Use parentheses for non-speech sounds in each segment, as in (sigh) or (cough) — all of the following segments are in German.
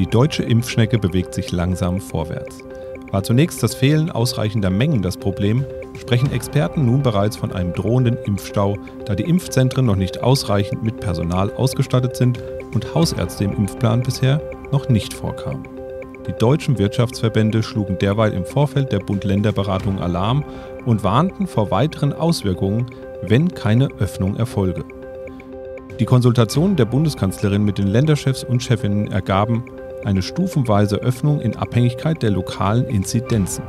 Die deutsche Impfschnecke bewegt sich langsam vorwärts. War zunächst das Fehlen ausreichender Mengen das Problem, sprechen Experten nun bereits von einem drohenden Impfstau, da die Impfzentren noch nicht ausreichend mit Personal ausgestattet sind und Hausärzte im Impfplan bisher noch nicht vorkamen. Die deutschen Wirtschaftsverbände schlugen derweil im Vorfeld der Bund-Länder-Beratung Alarm und warnten vor weiteren Auswirkungen, wenn keine Öffnung erfolge. Die Konsultationen der Bundeskanzlerin mit den Länderchefs und Chefinnen ergaben, eine stufenweise Öffnung in Abhängigkeit der lokalen Inzidenzen.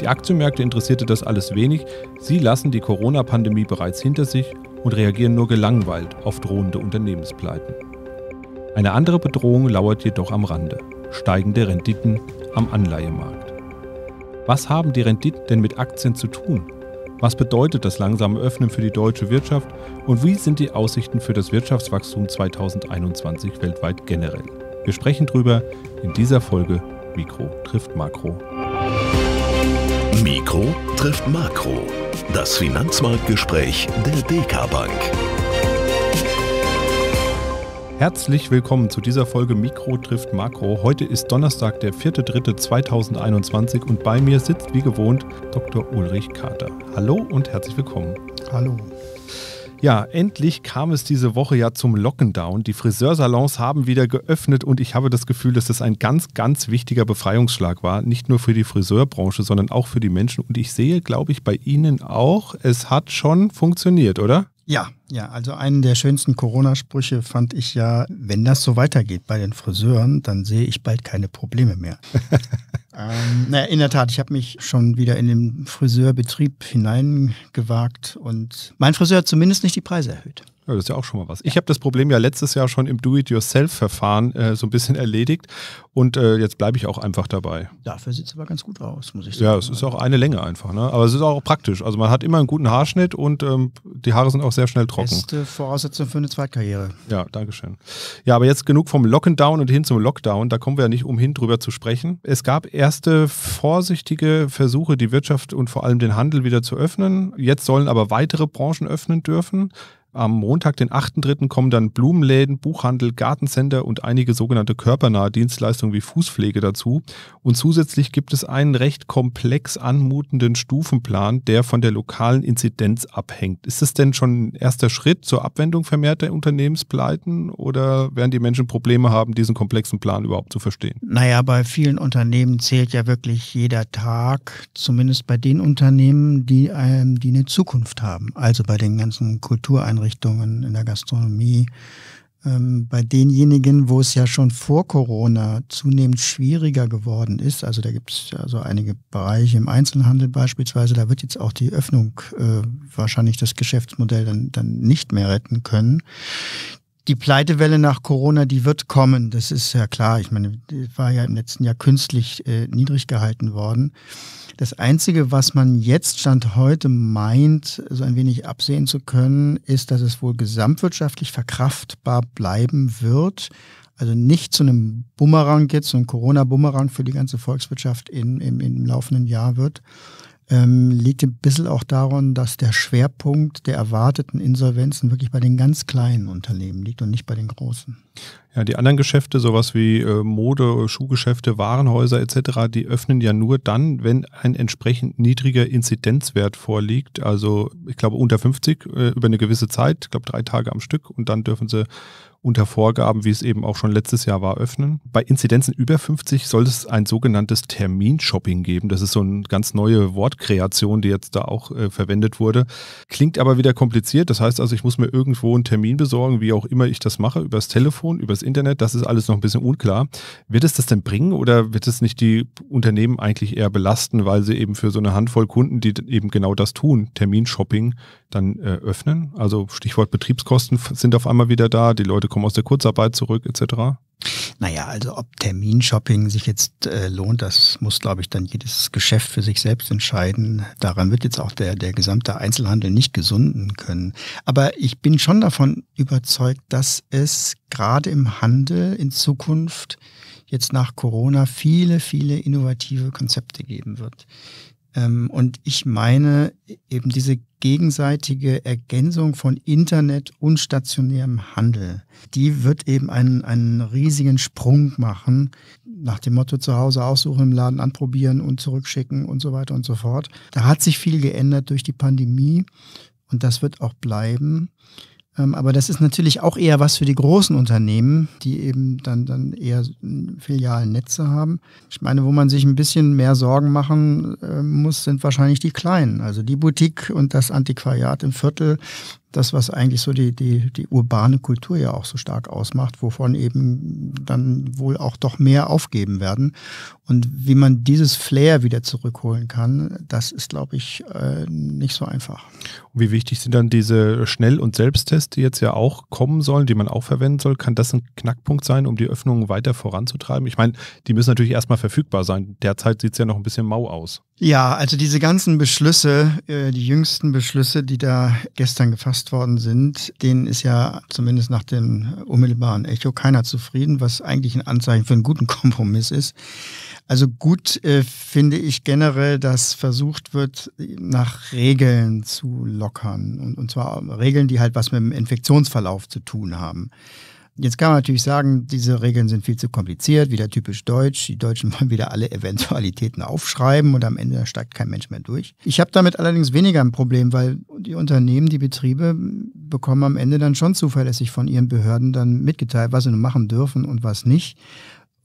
Die Aktienmärkte interessierte das alles wenig, sie lassen die Corona-Pandemie bereits hinter sich und reagieren nur gelangweilt auf drohende Unternehmenspleiten. Eine andere Bedrohung lauert jedoch am Rande, steigende Renditen am Anleihemarkt. Was haben die Renditen denn mit Aktien zu tun? Was bedeutet das langsame Öffnen für die deutsche Wirtschaft und wie sind die Aussichten für das Wirtschaftswachstum 2021 weltweit generell? Wir sprechen drüber in dieser Folge Mikro trifft Makro. Mikro trifft Makro. Das Finanzmarktgespräch der DK Bank. Herzlich willkommen zu dieser Folge Mikro trifft Makro. Heute ist Donnerstag, der 4.3.2021 und bei mir sitzt wie gewohnt Dr. Ulrich Kater. Hallo und herzlich willkommen. Hallo. Ja, endlich kam es diese Woche ja zum Lockdown. Die Friseursalons haben wieder geöffnet und ich habe das Gefühl, dass das ein ganz, ganz wichtiger Befreiungsschlag war. Nicht nur für die Friseurbranche, sondern auch für die Menschen. Und ich sehe, glaube ich, bei Ihnen auch, es hat schon funktioniert, oder? Ja, ja, also einen der schönsten Corona-Sprüche fand ich ja, wenn das so weitergeht bei den Friseuren, dann sehe ich bald keine Probleme mehr. (laughs) Ähm, naja, in der Tat, ich habe mich schon wieder in den Friseurbetrieb hineingewagt und mein Friseur hat zumindest nicht die Preise erhöht. Ja, das ist ja auch schon mal was. Ich habe das Problem ja letztes Jahr schon im Do-it-yourself-Verfahren äh, so ein bisschen erledigt und äh, jetzt bleibe ich auch einfach dabei. Dafür sieht es aber ganz gut aus, muss ich sagen. Ja, es ist auch eine Länge einfach, ne? aber es ist auch praktisch. Also man hat immer einen guten Haarschnitt und ähm, die Haare sind auch sehr schnell trocken. Beste Voraussetzung für eine Zweitkarriere. Ja, Dankeschön. Ja, aber jetzt genug vom Lockdown und hin zum Lockdown. Da kommen wir ja nicht umhin, drüber zu sprechen. Es gab erste vorsichtige Versuche, die Wirtschaft und vor allem den Handel wieder zu öffnen. Jetzt sollen aber weitere Branchen öffnen dürfen. Am Montag, den 8.3., kommen dann Blumenläden, Buchhandel, Gartencenter und einige sogenannte körpernahe Dienstleistungen wie Fußpflege dazu. Und zusätzlich gibt es einen recht komplex anmutenden Stufenplan, der von der lokalen Inzidenz abhängt. Ist es denn schon ein erster Schritt zur Abwendung vermehrter Unternehmenspleiten oder werden die Menschen Probleme haben, diesen komplexen Plan überhaupt zu verstehen? Naja, bei vielen Unternehmen zählt ja wirklich jeder Tag, zumindest bei den Unternehmen, die, ähm, die eine Zukunft haben. Also bei den ganzen Kultureinrichtungen Einrichtungen, in der Gastronomie. Ähm, bei denjenigen, wo es ja schon vor Corona zunehmend schwieriger geworden ist, also da gibt es ja so einige Bereiche im Einzelhandel beispielsweise, da wird jetzt auch die Öffnung äh, wahrscheinlich das Geschäftsmodell dann, dann nicht mehr retten können die Pleitewelle nach Corona, die wird kommen. Das ist ja klar. Ich meine, die war ja im letzten Jahr künstlich äh, niedrig gehalten worden. Das Einzige, was man jetzt Stand heute meint, so ein wenig absehen zu können, ist, dass es wohl gesamtwirtschaftlich verkraftbar bleiben wird. Also nicht zu einem Bumerang jetzt, so einem Corona-Bumerang für die ganze Volkswirtschaft in, im, im laufenden Jahr wird, ähm, liegt ein bisschen auch daran, dass der Schwerpunkt der erwarteten Insolvenzen wirklich bei den ganz kleinen Unternehmen liegt und nicht bei den großen. Ja, die anderen Geschäfte, sowas wie äh, Mode, äh, Schuhgeschäfte, Warenhäuser etc., die öffnen ja nur dann, wenn ein entsprechend niedriger Inzidenzwert vorliegt. Also ich glaube unter 50 äh, über eine gewisse Zeit, ich glaube drei Tage am Stück und dann dürfen sie unter Vorgaben, wie es eben auch schon letztes Jahr war, öffnen. Bei Inzidenzen über 50 soll es ein sogenanntes Terminshopping geben. Das ist so eine ganz neue Wortkreation, die jetzt da auch äh, verwendet wurde. Klingt aber wieder kompliziert. Das heißt also, ich muss mir irgendwo einen Termin besorgen, wie auch immer ich das mache, übers Telefon, übers Internet. Das ist alles noch ein bisschen unklar. Wird es das denn bringen oder wird es nicht die Unternehmen eigentlich eher belasten, weil sie eben für so eine Handvoll Kunden, die eben genau das tun, Terminshopping, dann äh, öffnen? Also Stichwort Betriebskosten sind auf einmal wieder da. Die Leute kommen aus der Kurzarbeit zurück etc.? Naja, also ob Terminshopping sich jetzt äh, lohnt, das muss, glaube ich, dann jedes Geschäft für sich selbst entscheiden. Daran wird jetzt auch der, der gesamte Einzelhandel nicht gesunden können. Aber ich bin schon davon überzeugt, dass es gerade im Handel in Zukunft jetzt nach Corona viele, viele innovative Konzepte geben wird. Ähm, und ich meine eben diese gegenseitige Ergänzung von Internet und stationärem Handel. Die wird eben einen, einen riesigen Sprung machen. Nach dem Motto zu Hause aussuchen, im Laden anprobieren und zurückschicken und so weiter und so fort. Da hat sich viel geändert durch die Pandemie und das wird auch bleiben. Ähm, aber das ist natürlich auch eher was für die großen Unternehmen, die eben dann, dann eher Filialnetze haben. Ich meine, wo man sich ein bisschen mehr Sorgen machen äh, muss, sind wahrscheinlich die Kleinen. Also die Boutique und das Antiquariat im Viertel das, was eigentlich so die, die, die urbane Kultur ja auch so stark ausmacht, wovon eben dann wohl auch doch mehr aufgeben werden. Und wie man dieses Flair wieder zurückholen kann, das ist, glaube ich, äh, nicht so einfach. Und wie wichtig sind dann diese Schnell- und Selbsttests, die jetzt ja auch kommen sollen, die man auch verwenden soll? Kann das ein Knackpunkt sein, um die Öffnungen weiter voranzutreiben? Ich meine, die müssen natürlich erstmal verfügbar sein. Derzeit sieht es ja noch ein bisschen mau aus. Ja, also diese ganzen Beschlüsse, äh, die jüngsten Beschlüsse, die da gestern gefasst worden sind, denen ist ja zumindest nach dem unmittelbaren Echo keiner zufrieden, was eigentlich ein Anzeichen für einen guten Kompromiss ist. Also gut äh, finde ich generell, dass versucht wird, nach Regeln zu lockern. und zwar Regeln, die halt was mit dem Infektionsverlauf zu tun haben. Jetzt kann man natürlich sagen, diese Regeln sind viel zu kompliziert, wieder typisch deutsch. Die Deutschen (laughs) wollen wieder alle Eventualitäten aufschreiben und am Ende steigt kein Mensch mehr durch. Ich habe damit allerdings weniger ein Problem, weil die Unternehmen, die Betriebe bekommen am Ende dann schon zuverlässig von ihren Behörden dann mitgeteilt, was sie machen dürfen und was nicht.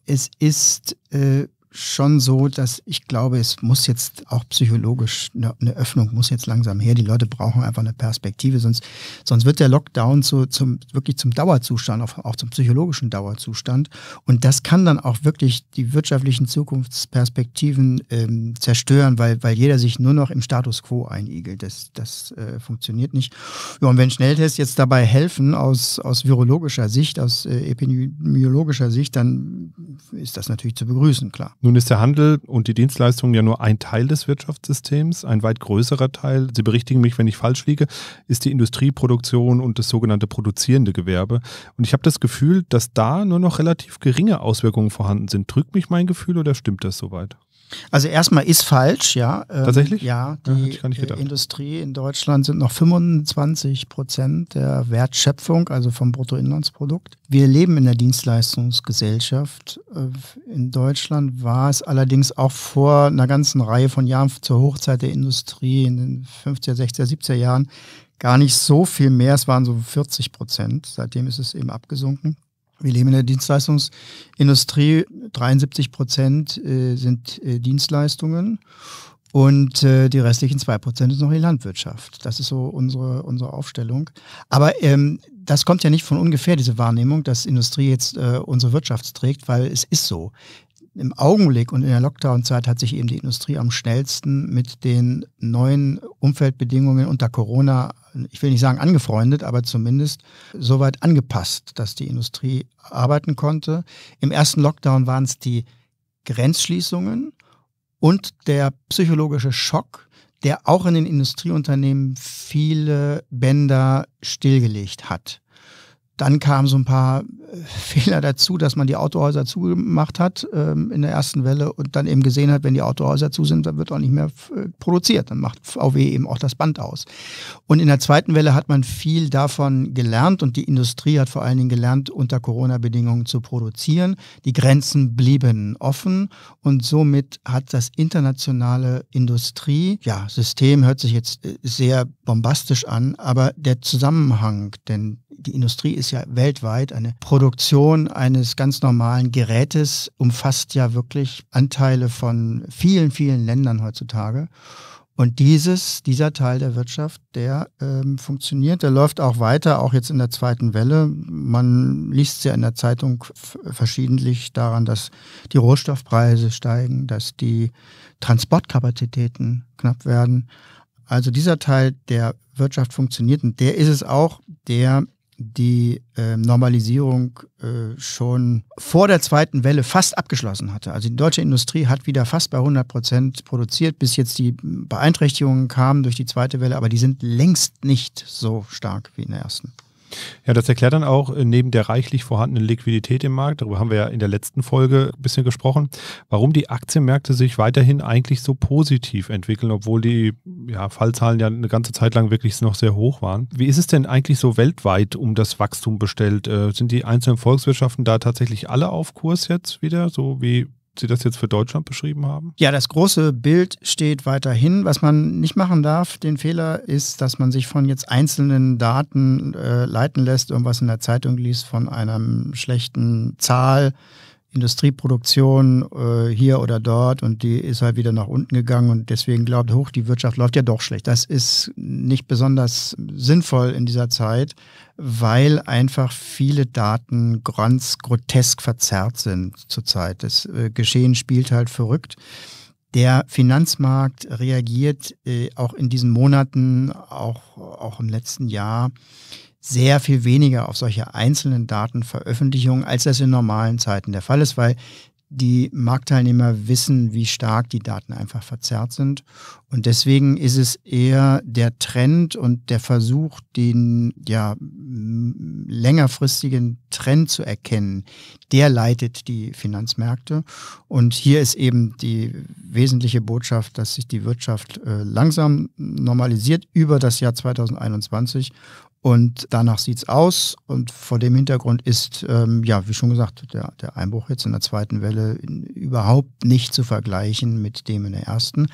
Es ist äh, schon so, dass ich glaube, es muss jetzt auch psychologisch eine, eine Öffnung muss jetzt langsam her. Die Leute brauchen einfach eine Perspektive, sonst, sonst wird der Lockdown zu, zum, wirklich zum Dauerzustand, auch, auch zum psychologischen Dauerzustand. Und das kann dann auch wirklich die wirtschaftlichen Zukunftsperspektiven ähm, zerstören, weil, weil jeder sich nur noch im Status quo einigelt. Das, das äh, funktioniert nicht. Ja, und wenn Schnelltests jetzt dabei helfen, aus, aus virologischer Sicht, aus äh, epidemiologischer Sicht, dann ist das natürlich zu begrüßen, klar. Nun ist der Handel und die Dienstleistungen ja nur ein Teil des Wirtschaftssystems, ein weit größerer Teil. Sie berichtigen mich, wenn ich falsch liege, ist die Industrieproduktion und das sogenannte produzierende Gewerbe. Und ich habe das Gefühl, dass da nur noch relativ geringe Auswirkungen vorhanden sind. Drückt mich mein Gefühl oder stimmt das soweit? Also erstmal ist falsch, ja. Ähm, Tatsächlich? Ja, die ja, äh, Industrie in Deutschland sind noch 25 Prozent der Wertschöpfung, also vom Bruttoinlandsprodukt. Wir leben in der Dienstleistungsgesellschaft. Äh, in Deutschland war es allerdings auch vor einer ganzen Reihe von Jahren zur Hochzeit der Industrie in den 50er, 60er, 70er Jahren gar nicht so viel mehr. Es waren so 40 Prozent. Seitdem ist es eben abgesunken. Wir leben in der Dienstleistungsindustrie. 73 Prozent äh, sind äh, Dienstleistungen und äh, die restlichen zwei Prozent ist noch die Landwirtschaft. Das ist so unsere, unsere Aufstellung. Aber ähm, das kommt ja nicht von ungefähr, diese Wahrnehmung, dass Industrie jetzt äh, unsere Wirtschaft trägt, weil es ist so im Augenblick und in der Lockdown-Zeit hat sich eben die Industrie am schnellsten mit den neuen Umfeldbedingungen unter Corona, ich will nicht sagen angefreundet, aber zumindest soweit angepasst, dass die Industrie arbeiten konnte. Im ersten Lockdown waren es die Grenzschließungen und der psychologische Schock, der auch in den Industrieunternehmen viele Bänder stillgelegt hat. Dann kamen so ein paar Fehler dazu, dass man die Autohäuser zugemacht hat ähm, in der ersten Welle und dann eben gesehen hat, wenn die Autohäuser zu sind, dann wird auch nicht mehr äh, produziert. Dann macht VW eben auch das Band aus. Und in der zweiten Welle hat man viel davon gelernt und die Industrie hat vor allen Dingen gelernt, unter Corona-Bedingungen zu produzieren. Die Grenzen blieben offen und somit hat das internationale Industrie, ja, System hört sich jetzt äh, sehr bombastisch an, aber der Zusammenhang, denn die Industrie ist ja weltweit eine Pro Produktion eines ganz normalen Gerätes umfasst ja wirklich Anteile von vielen, vielen Ländern heutzutage. Und dieses, dieser Teil der Wirtschaft, der ähm, funktioniert, der läuft auch weiter, auch jetzt in der zweiten Welle. Man liest ja in der Zeitung verschiedentlich daran, dass die Rohstoffpreise steigen, dass die Transportkapazitäten knapp werden. Also dieser Teil der Wirtschaft funktioniert und der ist es auch, der die äh, Normalisierung äh, schon vor der zweiten Welle fast abgeschlossen hatte. Also die deutsche Industrie hat wieder fast bei 100 Prozent produziert, bis jetzt die Beeinträchtigungen kamen durch die zweite Welle, aber die sind längst nicht so stark wie in der ersten. Ja, das erklärt dann auch äh, neben der reichlich vorhandenen Liquidität im Markt, darüber haben wir ja in der letzten Folge ein bisschen gesprochen, warum die Aktienmärkte sich weiterhin eigentlich so positiv entwickeln, obwohl die ja, Fallzahlen ja eine ganze Zeit lang wirklich noch sehr hoch waren. Wie ist es denn eigentlich so weltweit um das Wachstum bestellt? Äh, sind die einzelnen Volkswirtschaften da tatsächlich alle auf Kurs jetzt wieder, so wie Sie das jetzt für Deutschland beschrieben haben? Ja, das große Bild steht weiterhin. Was man nicht machen darf, den Fehler ist, dass man sich von jetzt einzelnen Daten äh, leiten lässt, irgendwas in der Zeitung liest von einer schlechten Zahl Industrieproduktion äh, hier oder dort und die ist halt wieder nach unten gegangen und deswegen glaubt, hoch, die Wirtschaft läuft ja doch schlecht. Das ist nicht besonders sinnvoll in dieser Zeit, weil einfach viele Daten ganz grotesk verzerrt sind zurzeit. Das äh, Geschehen spielt halt verrückt. Der Finanzmarkt reagiert äh, auch in diesen Monaten, auch, auch im letzten Jahr sehr viel weniger auf solche einzelnen Datenveröffentlichungen, als das in normalen Zeiten der Fall ist, weil die Marktteilnehmer wissen, wie stark die Daten einfach verzerrt sind. Und deswegen ist es eher der Trend und der Versuch, den ja längerfristigen Trend zu erkennen, der leitet die Finanzmärkte. Und hier ist eben die wesentliche Botschaft, dass sich die Wirtschaft äh, langsam normalisiert über das Jahr 2021 und danach sieht es aus. Und vor dem Hintergrund ist, ähm, ja, wie schon gesagt, der, der, Einbruch jetzt in der zweiten Welle in, überhaupt nicht zu vergleichen mit dem in der ersten,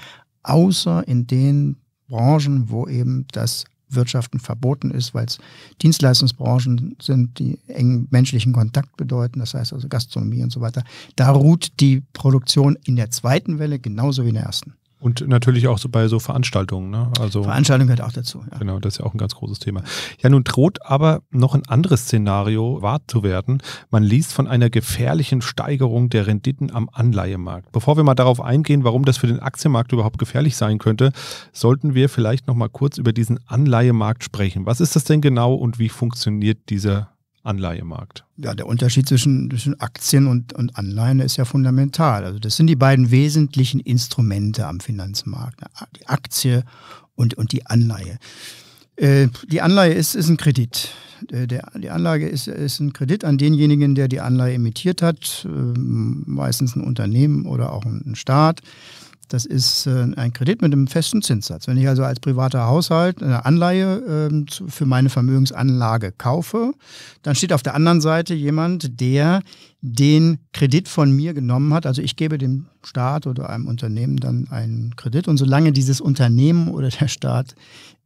außer in den Branchen, wo eben das Wirtschaften verboten ist, weil es Dienstleistungsbranchen sind, die engen menschlichen Kontakt bedeuten, das heißt also Gastronomie und so weiter. Da ruht die Produktion in der zweiten Welle genauso wie in der ersten. Und natürlich auch so bei so Veranstaltungen. Ne? Also, Veranstaltung gehört auch dazu. Ja. Genau, das ist ja auch ein ganz großes Thema. Ja, nun droht aber noch ein anderes Szenario wahr zu werden. Man liest von einer gefährlichen Steigerung der Renditen am Anleihemarkt. Bevor wir mal darauf eingehen, warum das für den Aktienmarkt überhaupt gefährlich sein könnte, sollten wir vielleicht noch mal kurz über diesen Anleihemarkt sprechen. Was ist das denn genau und wie funktioniert dieser Anleihemarkt? Ja, der Unterschied zwischen, zwischen Aktien und, und Anleihen ist ja fundamental. Also das sind die beiden wesentlichen Instrumente am Finanzmarkt. Ne? Die Aktie und, und die Anleihe. Äh, die Anleihe ist, ist ein Kredit. die Anlage ist, ist ein Kredit an denjenigen, der die Anleihe emittiert hat, äh, meistens ein Unternehmen oder auch ein Staat. Das ist äh, ein Kredit mit einem festen Zinssatz. Wenn ich also als privater Haushalt eine Anleihe ähm, für meine Vermögensanlage kaufe, dann steht auf der anderen Seite jemand, der den Kredit von mir genommen hat. Also ich gebe dem Staat oder einem Unternehmen dann einen Kredit. Und solange dieses Unternehmen oder der Staat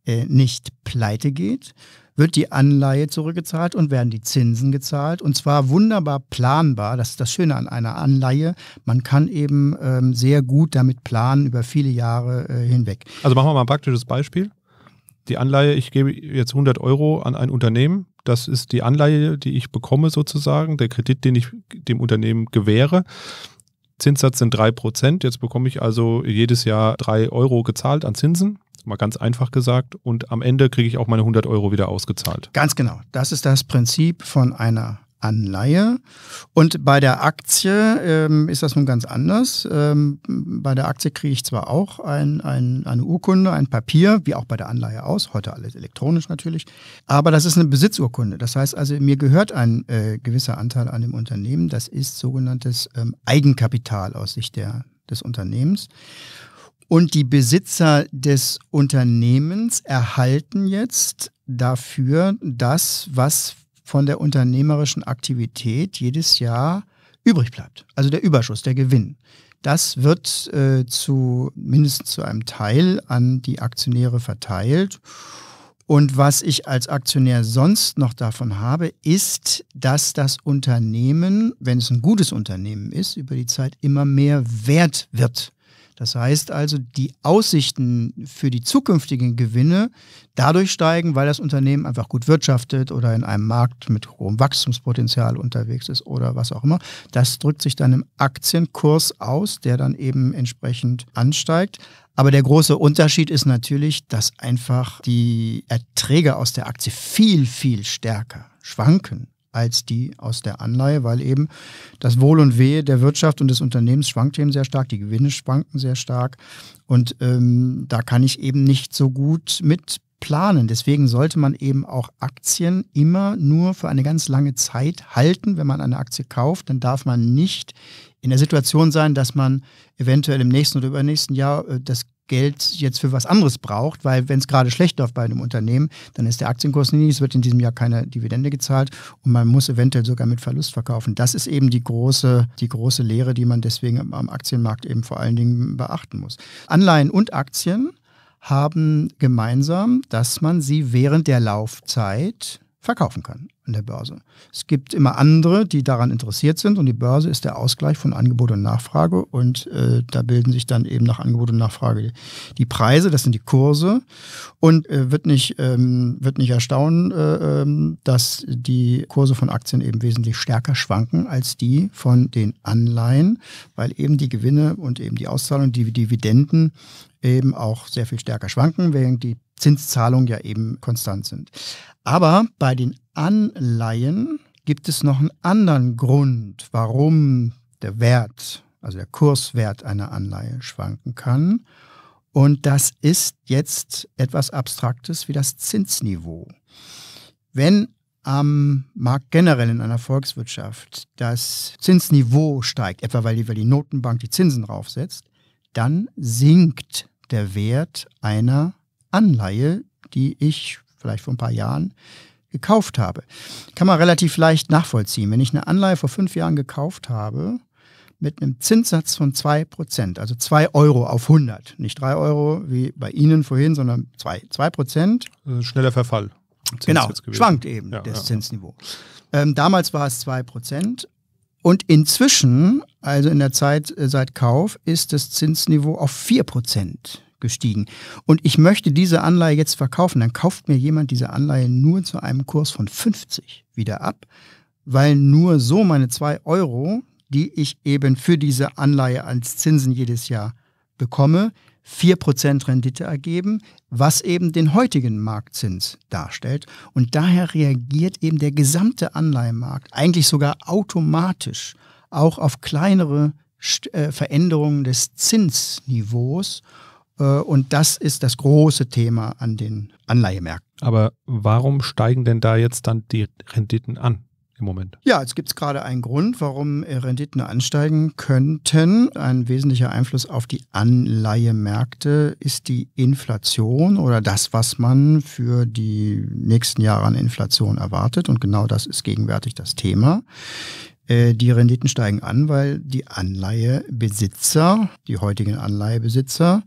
äh, nicht pleite geht, wird die Anleihe zurückgezahlt und werden die Zinsen gezahlt. Und zwar wunderbar planbar. Das ist das Schöne an einer Anleihe. Man kann eben ähm, sehr gut damit planen über viele Jahre äh, hinweg. Also machen wir mal ein praktisches Beispiel. Die Anleihe, ich gebe jetzt 100 Euro an ein Unternehmen. Das ist die Anleihe, die ich bekomme sozusagen, der Kredit, den ich dem Unternehmen gewähre. Zinssatz sind 3%. Jetzt bekomme ich also jedes Jahr 3 Euro gezahlt an Zinsen mal ganz einfach gesagt. Und am Ende kriege ich auch meine 100 Euro wieder ausgezahlt. Ganz genau. Das ist das Prinzip von einer Anleihe. Und bei der Aktie ähm, ist das nun ganz anders. Ähm, bei der Aktie kriege ich zwar auch ein, ein, eine Urkunde, ein Papier, wie auch bei der Anleihe aus, heute alles elektronisch natürlich, aber das ist eine Besitzurkunde. Das heißt also, mir gehört ein äh, gewisser Anteil an dem Unternehmen. Das ist sogenanntes ähm, Eigenkapital aus Sicht der, des Unternehmens. Und die Besitzer des Unternehmens erhalten jetzt dafür das, was von der unternehmerischen Aktivität jedes Jahr übrig bleibt. Also der Überschuss, der Gewinn. Das wird äh, zu mindestens zu einem Teil an die Aktionäre verteilt. Und was ich als Aktionär sonst noch davon habe, ist, dass das Unternehmen, wenn es ein gutes Unternehmen ist, über die Zeit immer mehr wert wird. Das heißt also, die Aussichten für die zukünftigen Gewinne dadurch steigen, weil das Unternehmen einfach gut wirtschaftet oder in einem Markt mit hohem Wachstumspotenzial unterwegs ist oder was auch immer. Das drückt sich dann im Aktienkurs aus, der dann eben entsprechend ansteigt. Aber der große Unterschied ist natürlich, dass einfach die Erträge aus der Aktie viel, viel stärker schwanken als die aus der Anleihe, weil eben das Wohl und Wehe der Wirtschaft und des Unternehmens schwankt eben sehr stark, die Gewinne schwanken sehr stark und ähm, da kann ich eben nicht so gut mit planen. Deswegen sollte man eben auch Aktien immer nur für eine ganz lange Zeit halten. Wenn man eine Aktie kauft, dann darf man nicht in der Situation sein, dass man eventuell im nächsten oder übernächsten Jahr äh, das Geld jetzt für was anderes braucht, weil wenn es gerade schlecht läuft bei einem Unternehmen, dann ist der Aktienkurs niedrig, es wird in diesem Jahr keine Dividende gezahlt und man muss eventuell sogar mit Verlust verkaufen. Das ist eben die große, die große Lehre, die man deswegen am Aktienmarkt eben vor allen Dingen beachten muss. Anleihen und Aktien haben gemeinsam, dass man sie während der Laufzeit verkaufen kann an der Börse. Es gibt immer andere, die daran interessiert sind und die Börse ist der Ausgleich von Angebot und Nachfrage und äh, da bilden sich dann eben nach Angebot und Nachfrage die Preise, das sind die Kurse und äh, wird, nicht, ähm, wird nicht erstaunen, äh, ähm, dass die Kurse von Aktien eben wesentlich stärker schwanken als die von den Anleihen, weil eben die Gewinne und eben die Auszahlung, die Dividenden eben auch sehr viel stärker schwanken, während die Zinszahlungen ja eben konstant sind. Aber bei den Anleihen gibt es noch einen anderen Grund, warum der Wert, also der Kurswert einer Anleihe schwanken kann. Und das ist jetzt etwas Abstraktes wie das Zinsniveau. Wenn am Markt generell in einer Volkswirtschaft das Zinsniveau steigt, etwa weil die, weil die Notenbank die Zinsen draufsetzt, dann sinkt der Wert einer Anleihe, die ich vielleicht vor ein paar Jahren gekauft habe. Kann man relativ leicht nachvollziehen. Wenn ich eine Anleihe vor fünf Jahren gekauft habe, mit einem Zinssatz von 2%, also 2 Euro auf 100. Nicht 3 Euro wie bei Ihnen vorhin, sondern 2, 2 Also schneller Verfall. Zins genau, schwankt eben ja, das ja, Zinsniveau. Ähm, damals war es 2 und inzwischen, also in der Zeit äh, seit Kauf, ist das Zinsniveau auf 4 gestiegen und ich möchte diese Anleihe jetzt verkaufen, dann kauft mir jemand diese Anleihe nur zu einem Kurs von 50 wieder ab, weil nur so meine 2 Euro, die ich eben für diese Anleihe als Zinsen jedes Jahr bekomme, 4% Rendite ergeben, was eben den heutigen Marktzins darstellt. Und daher reagiert eben der gesamte Anleihenmarkt eigentlich sogar automatisch auch auf kleinere äh, Veränderungen des Zinsniveaus äh, und das ist das große Thema an den Anleihemärkten. Aber warum steigen denn da jetzt dann die Renditen an? im Moment. Ja, jetzt gibt es gerade einen Grund, warum äh, Renditen ansteigen könnten. Ein wesentlicher Einfluss auf die Anleihemärkte ist die Inflation oder das, was man für die nächsten Jahre an Inflation erwartet. Und genau das ist gegenwärtig das Thema. Äh, die Renditen steigen an, weil die Anleihebesitzer, die heutigen Anleihebesitzer,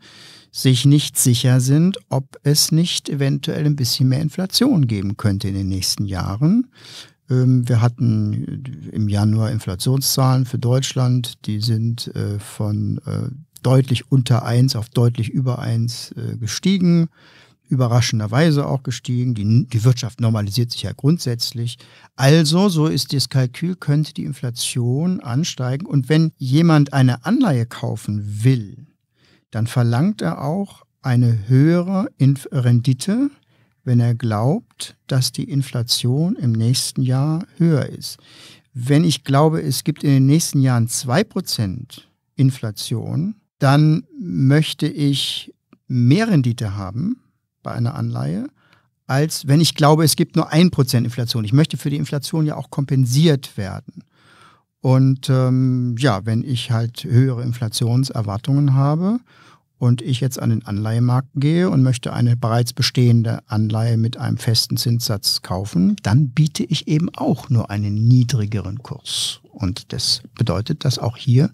sich nicht sicher sind, ob es nicht eventuell ein bisschen mehr Inflation geben könnte in den nächsten Jahren. Ähm, wir hatten äh, im Januar Inflationszahlen für Deutschland, die sind äh, von äh, deutlich unter eins auf deutlich über eins gestiegen, überraschenderweise auch gestiegen. Die, die Wirtschaft normalisiert sich ja grundsätzlich. Also, so ist das Kalkül, könnte die Inflation ansteigen. Und wenn jemand eine Anleihe kaufen will, dann verlangt er auch eine höhere Inf Rendite, wenn er glaubt, dass die Inflation im nächsten Jahr höher ist. Wenn ich glaube, es gibt in den nächsten Jahren 2% Inflation, dann möchte ich mehr Rendite haben bei einer Anleihe, als wenn ich glaube, es gibt nur 1% Inflation. Ich möchte für die Inflation ja auch kompensiert werden. Und ähm, ja, wenn ich halt höhere Inflationserwartungen habe und ich jetzt an den Anleihemarkt gehe und möchte eine bereits bestehende Anleihe mit einem festen Zinssatz kaufen, dann biete ich eben auch nur einen niedrigeren Kurs. Und das bedeutet, dass auch hier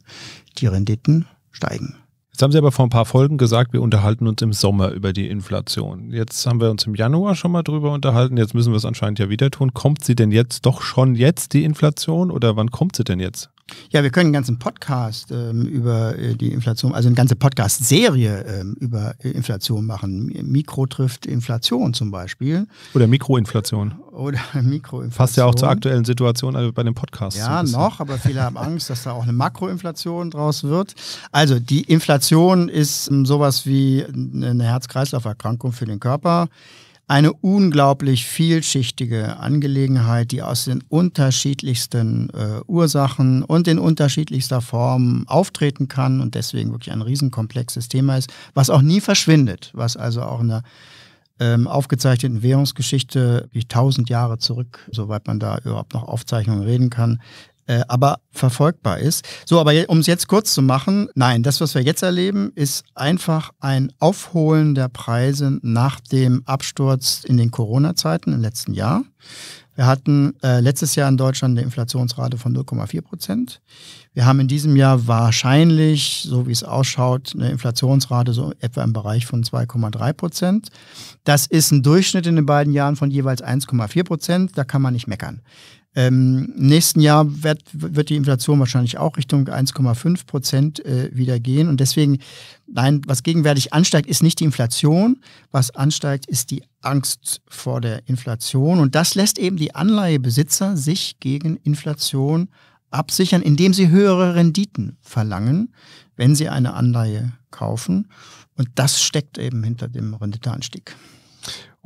die Renditen steigen. Jetzt haben Sie aber vor ein paar Folgen gesagt, wir unterhalten uns im Sommer über die Inflation. Jetzt haben wir uns im Januar schon mal drüber unterhalten. Jetzt müssen wir es anscheinend ja wieder tun. Kommt sie denn jetzt doch schon jetzt, die Inflation? Oder wann kommt sie denn jetzt? Ja, wir können einen ganzen Podcast ähm, über äh, die Inflation, also eine ganze Podcast-Serie ähm, über äh, Inflation machen. Mikro trifft Inflation zum Beispiel. Oder Mikroinflation. Oder (laughs) Mikroinflation. Passt ja auch zur aktuellen Situation also bei dem Podcast. Ja, so noch, aber viele haben Angst, dass da auch eine Makroinflation draus wird. Also die Inflation ist ähm, sowas wie eine Herz-Kreislauf-Erkrankung für den Körper eine unglaublich vielschichtige Angelegenheit, die aus den unterschiedlichsten äh, Ursachen und in unterschiedlichster Form auftreten kann und deswegen wirklich ein riesenkomplexes Thema ist, was auch nie verschwindet, was also auch in der ähm, aufgezeichneten Währungsgeschichte wie tausend Jahre zurück, soweit man da überhaupt noch Aufzeichnungen reden kann, äh, aber verfolgbar ist. So, aber um es jetzt kurz zu machen, nein, das, was wir jetzt erleben, ist einfach ein Aufholen der Preise nach dem Absturz in den Corona-Zeiten im letzten Jahr. Wir hatten äh, letztes Jahr in Deutschland eine Inflationsrate von 0,4 Prozent. Wir haben in diesem Jahr wahrscheinlich, so wie es ausschaut, eine Inflationsrate so etwa im Bereich von 2,3 Prozent. Das ist ein Durchschnitt in den beiden Jahren von jeweils 1,4 Prozent. Da kann man nicht meckern. Ähm, nächsten Jahr wird, wird die Inflation wahrscheinlich auch Richtung 1,5 Prozent äh, wieder gehen. Und deswegen, nein, was gegenwärtig ansteigt, ist nicht die Inflation. Was ansteigt, ist die Angst vor der Inflation. Und das lässt eben die Anleihebesitzer sich gegen Inflation absichern, indem sie höhere Renditen verlangen, wenn sie eine Anleihe kaufen. Und das steckt eben hinter dem Renditeanstieg.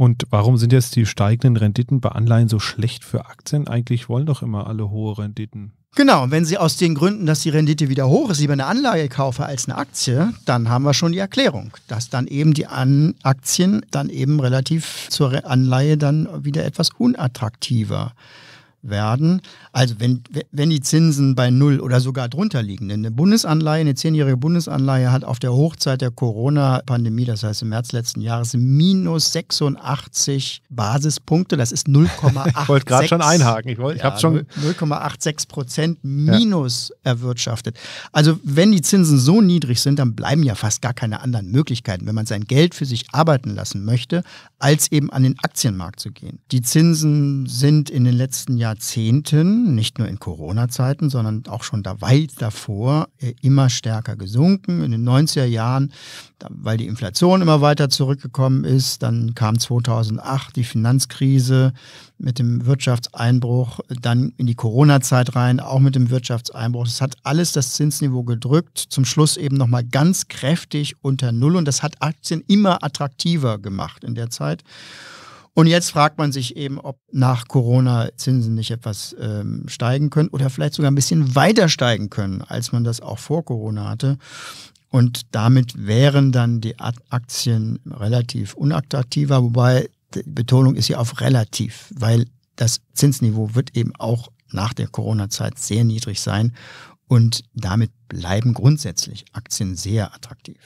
Und warum sind jetzt die steigenden Renditen bei Anleihen so schlecht für Aktien? Eigentlich wollen doch immer alle hohe Renditen. Genau, wenn Sie aus den Gründen, dass die Rendite wieder hoch ist, lieber eine Anleihe kaufe als eine Aktie, dann haben wir schon die Erklärung, dass dann eben die An Aktien dann eben relativ zur Anleihe dann wieder etwas unattraktiver sind werden. Also wenn, wenn die Zinsen bei null oder sogar drunter liegen. Denn eine Bundesanleihe, eine zehnjährige Bundesanleihe hat auf der Hochzeit der Corona-Pandemie, das heißt im März letzten Jahres, minus 86 Basispunkte. Das ist 0,86. ich wollte gerade schon einhaken. Ich, ich ja, schon 0,86 Prozent Minus ja. erwirtschaftet. Also wenn die Zinsen so niedrig sind, dann bleiben ja fast gar keine anderen Möglichkeiten, wenn man sein Geld für sich arbeiten lassen möchte, als eben an den Aktienmarkt zu gehen. Die Zinsen sind in den letzten Jahren Jahrzehnten, nicht nur in Corona-Zeiten, sondern auch schon da weit davor, äh, immer stärker gesunken. In den 90er Jahren, weil die Inflation immer weiter zurückgekommen ist, dann kam 2008 die Finanzkrise mit dem Wirtschaftseinbruch, dann in die Corona-Zeit rein, auch mit dem Wirtschaftseinbruch. Das hat alles das Zinsniveau gedrückt, zum Schluss eben nochmal ganz kräftig unter Null und das hat Aktien immer attraktiver gemacht in der Zeit. Und jetzt fragt man sich eben, ob nach Corona Zinsen nicht etwas ähm, steigen können oder vielleicht sogar ein bisschen weiter steigen können, als man das auch vor Corona hatte. Und damit wären dann die Aktien relativ unattraktiver, wobei die Betonung ist ja auf relativ, weil das Zinsniveau wird eben auch nach der Corona-Zeit sehr niedrig sein und damit bleiben grundsätzlich Aktien sehr attraktiv.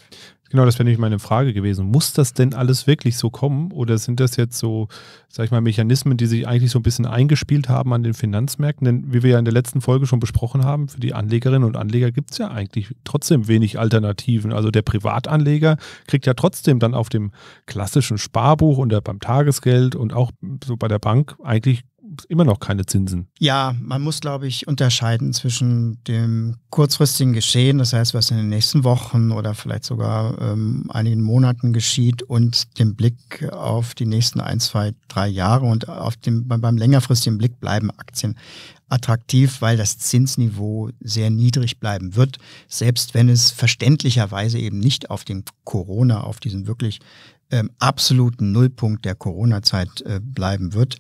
Genau, das wäre nämlich meine Frage gewesen. Muss das denn alles wirklich so kommen oder sind das jetzt so, sag ich mal, Mechanismen, die sich eigentlich so ein bisschen eingespielt haben an den Finanzmärkten? Denn wie wir ja in der letzten Folge schon besprochen haben, für die Anlegerinnen und Anleger gibt es ja eigentlich trotzdem wenig Alternativen. Also der Privatanleger kriegt ja trotzdem dann auf dem klassischen Sparbuch und beim Tagesgeld und auch so bei der Bank eigentlich immer noch keine Zinsen. Ja, man muss, glaube ich, unterscheiden zwischen dem kurzfristigen Geschehen, das heißt, was in den nächsten Wochen oder vielleicht sogar ähm, einigen Monaten geschieht, und dem Blick auf die nächsten ein, zwei, drei Jahre und auf dem, beim längerfristigen Blick bleiben Aktien attraktiv, weil das Zinsniveau sehr niedrig bleiben wird, selbst wenn es verständlicherweise eben nicht auf den Corona, auf diesen wirklich ähm, absoluten Nullpunkt der Corona-Zeit äh, bleiben wird.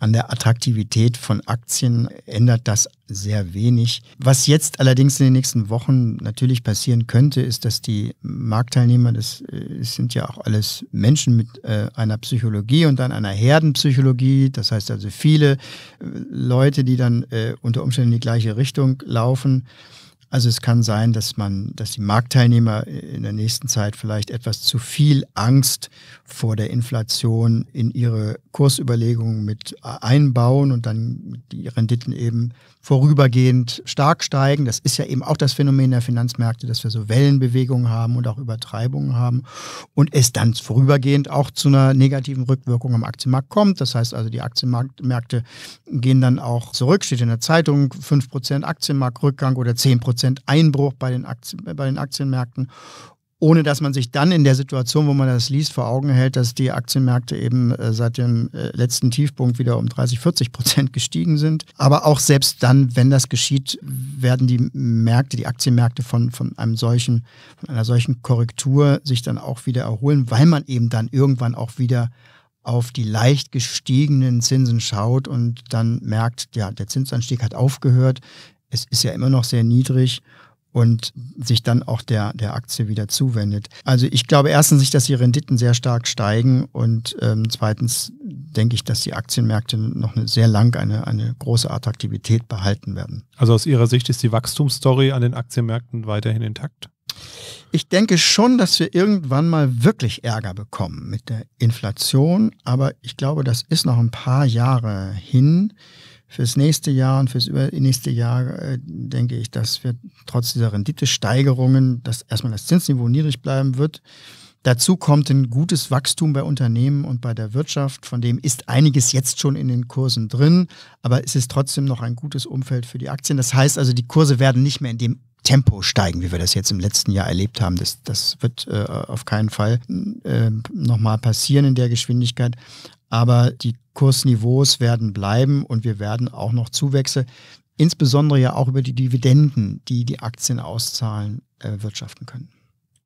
An der Attraktivität von Aktien ändert das sehr wenig. Was jetzt allerdings in den nächsten Wochen natürlich passieren könnte, ist, dass die Marktteilnehmer, das äh, sind ja auch alles Menschen mit äh, einer Psychologie und dann einer Herdenpsychologie, das heißt also viele äh, Leute, die dann unter Umständen in die gleiche Richtung laufen, also es kann sein, dass man, dass die Marktteilnehmer in der nächsten Zeit vielleicht etwas zu viel Angst vor der Inflation in ihre Kursüberlegungen mit äh, einbauen und dann die Renditen eben vorübergehend stark steigen. Das ist ja eben auch das Phänomen der Finanzmärkte, dass wir so Wellenbewegungen haben und auch Übertreibungen haben und es dann vorübergehend auch zu einer negativen Rückwirkung am Aktienmarkt kommt. Das heißt also, die Aktienmärkte gehen dann auch zurück, steht in der Zeitung 5% Aktienmarktrückgang oder 10% Prozent Einbruch bei den, Aktien, bei den Aktienmärkten, ohne dass man sich dann in der Situation, wo man das liest, vor Augen hält, dass die Aktienmärkte eben äh, seit dem äh, letzten Tiefpunkt wieder um 30, 40 Prozent gestiegen sind. Aber auch selbst dann, wenn das geschieht, werden die Märkte, die Aktienmärkte von, von einem solchen, von einer solchen Korrektur sich dann auch wieder erholen, weil man eben dann irgendwann auch wieder auf die leicht gestiegenen Zinsen schaut und dann merkt, ja, der Zinsanstieg hat aufgehört, es ist ja immer noch sehr niedrig und sich dann auch der, der Aktie wieder zuwendet. Also ich glaube erstens nicht, dass die Renditen sehr stark steigen und ähm, zweitens denke ich, dass die Aktienmärkte noch eine, sehr lang eine, eine große Attraktivität behalten werden. Also aus Ihrer Sicht ist die Wachstumsstory an den Aktienmärkten weiterhin intakt? Ich denke schon, dass wir irgendwann mal wirklich Ärger bekommen mit der Inflation, aber ich glaube, das ist noch ein paar Jahre hin fürs nächste Jahr und fürs nächste Jahr äh, denke ich, dass wir trotz dieser Renditesteigerungen, dass erstmal das Zinsniveau niedrig bleiben wird. Dazu kommt ein gutes Wachstum bei Unternehmen und bei der Wirtschaft, von dem ist einiges jetzt schon in den Kursen drin, aber es ist trotzdem noch ein gutes Umfeld für die Aktien. Das heißt also, die Kurse werden nicht mehr in dem Tempo steigen, wie wir das jetzt im letzten Jahr erlebt haben. Das, das wird äh, auf keinen Fall äh, nochmal passieren in der Geschwindigkeit. Aber die Kursniveaus werden bleiben und wir werden auch noch Zuwächse, insbesondere ja auch über die Dividenden, die die Aktien auszahlen, erwirtschaften äh, können.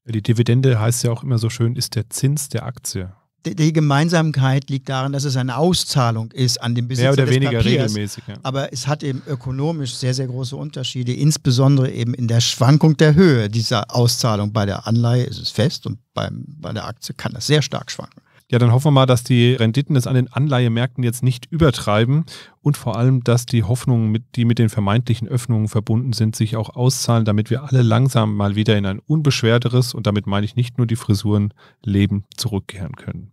Die Dividende heißt ja auch immer so schön, ist der Zins der Aktie. Die Gemeinsamkeit liegt darin, dass es eine Auszahlung ist an den Besitzer Mehr oder weniger Papiers, regelmäßig. Ja. Aber es hat eben ökonomisch sehr, sehr große Unterschiede, insbesondere eben in der Schwankung der Höhe dieser Auszahlung. Bei der Anleihe ist es fest und beim, bei der Aktie kann das sehr stark schwanken. Ja, dann hoffen wir mal, dass die Renditen es an den Anleihemärkten jetzt nicht übertreiben und vor allem, dass die Hoffnungen, mit, die mit den vermeintlichen Öffnungen verbunden sind, sich auch auszahlen, damit wir alle langsam mal wieder in ein unbeschwerteres, und damit meine ich nicht nur die Frisurenleben, zurückkehren können.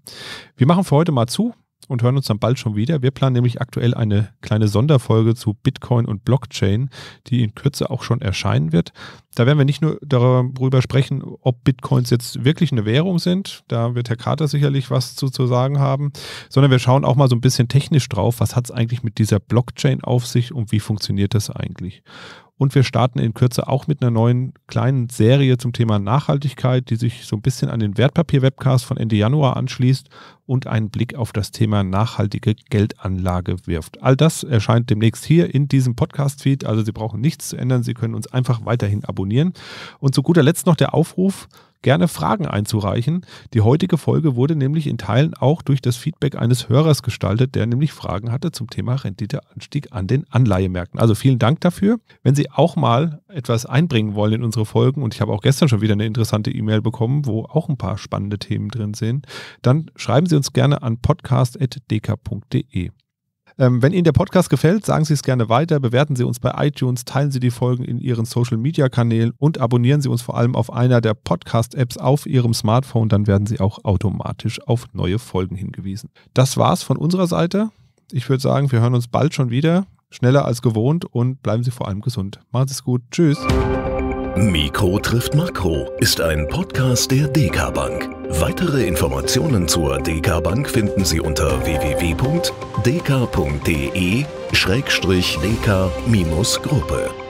Wir machen für heute mal zu und hören uns dann bald schon wieder. Wir planen nämlich aktuell eine kleine Sonderfolge zu Bitcoin und Blockchain, die in Kürze auch schon erscheinen wird. Da werden wir nicht nur darüber sprechen, ob Bitcoins jetzt wirklich eine Währung sind. Da wird Herr Carter sicherlich was zu, zu sagen haben, sondern wir schauen auch mal so ein bisschen technisch drauf, was hat es eigentlich mit dieser Blockchain auf sich und wie funktioniert das eigentlich. Und wir starten in Kürze auch mit einer neuen kleinen Serie zum Thema Nachhaltigkeit, die sich so ein bisschen an den Wertpapier-Webcast von Ende Januar anschließt und einen Blick auf das Thema nachhaltige Geldanlage wirft. All das erscheint demnächst hier in diesem Podcast-Feed. Also Sie brauchen nichts zu ändern. Sie können uns einfach weiterhin abonnieren. Und zu guter Letzt noch der Aufruf, gerne Fragen einzureichen. Die heutige Folge wurde nämlich in Teilen auch durch das Feedback eines Hörers gestaltet, der nämlich Fragen hatte zum Thema Renditeanstieg an den Anleihemärkten. Also vielen Dank dafür. Wenn Sie auch mal etwas einbringen wollen in unsere Folgen, und ich habe auch gestern schon wieder eine interessante E-Mail bekommen, wo auch ein paar spannende Themen drin sind, dann schreiben Sie uns gerne an podcast.dk.de. Ähm, wenn Ihnen der Podcast gefällt, sagen Sie es gerne weiter, bewerten Sie uns bei iTunes, teilen Sie die Folgen in Ihren Social-Media-Kanälen und abonnieren Sie uns vor allem auf einer der Podcast-Apps auf Ihrem Smartphone, dann werden Sie auch automatisch auf neue Folgen hingewiesen. Das war's von unserer Seite. Ich würde sagen, wir hören uns bald schon wieder, schneller als gewohnt und bleiben Sie vor allem gesund. Machen Sie es gut. Tschüss. Mikro trifft Makro ist ein Podcast der DK Bank. Weitere Informationen zur DK Bank finden Sie unter www.dk.de-dk-gruppe.